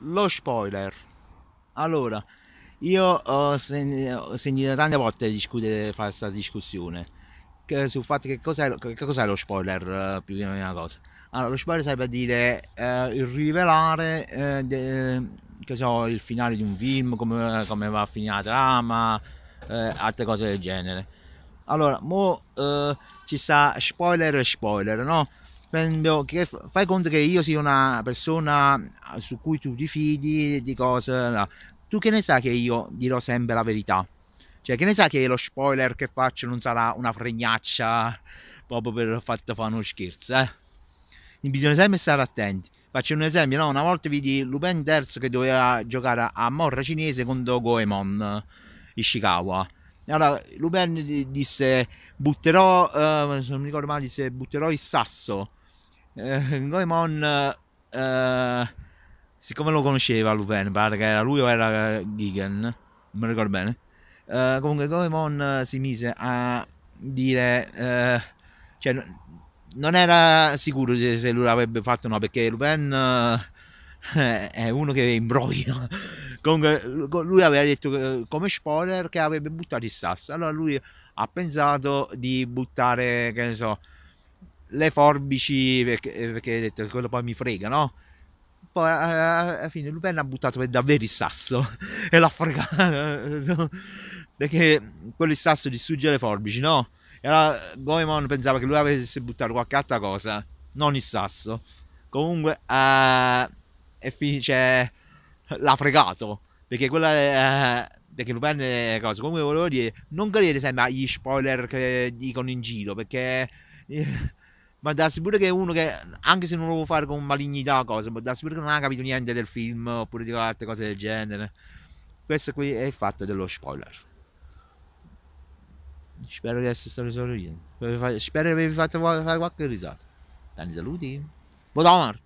lo spoiler. Allora, io ho, sen- ho sentito tante volte discutere, fare questa discussione che, sul fatto che cos'è, che cos'è lo spoiler eh, più che una cosa. Allora, lo spoiler serve a dire eh, il rivelare eh, de- che so, il finale di un film, come, come va a finire la trama, eh, altre cose del genere. Allora, mo eh, ci sta spoiler e spoiler, no? fai conto che io sia una persona ah, su cui tu ti fidi di cose. No. Tu che ne sai che io dirò sempre la verità? Cioè, che ne sai che lo spoiler che faccio non sarà una fregnaccia proprio per fatto fare uno scherzo, eh? Bisogna sempre stare attenti. Faccio un esempio, no? una volta vidi Lupin III che doveva giocare a Morra cinese contro Goemon eh, Ishikawa allora, Lupin disse: Butterò, eh, non mi ricordo male, disse: Butterò il sasso. Eh, Goemon, eh, siccome lo conosceva Lupin, pare che era lui o era Gigan, non mi ricordo bene. Eh, comunque, Goemon si mise a dire: eh, cioè, non era sicuro se, lui l'avrebbe fatto o no, perché Lupin eh, è uno che imbroglia Comunque eh, lui aveva detto eh, come spoiler che avrebbe buttato il sasso. Allora lui ha pensato di buttare, che ne so, le forbici perché, eh, perché ha detto quello poi mi frega, no? Poi alla fine Lupin ha buttato per davvero il sasso e l'ha fregato perché quello il sasso distrugge le forbici, no? E allora Goemon pensava che lui avesse buttato qualche altra cosa, non il sasso. Comunque, uh, e finisce. Cioè, l'ha fregato. Perché quella è... Eh, perché Lupin è cosa. Comunque volevo dire, non credete sempre agli spoiler che dicono in giro, perché... Eh, ma darsi pure che uno che, anche se non lo vuole fare con malignità cosa, ma darsi pure che non ha capito niente del film, oppure di altre cose del genere. Questo qui è il fatto dello spoiler. Spero di essere stato risolto. Spero di avervi fatto fare qualche risata. Tanti saluti. Buon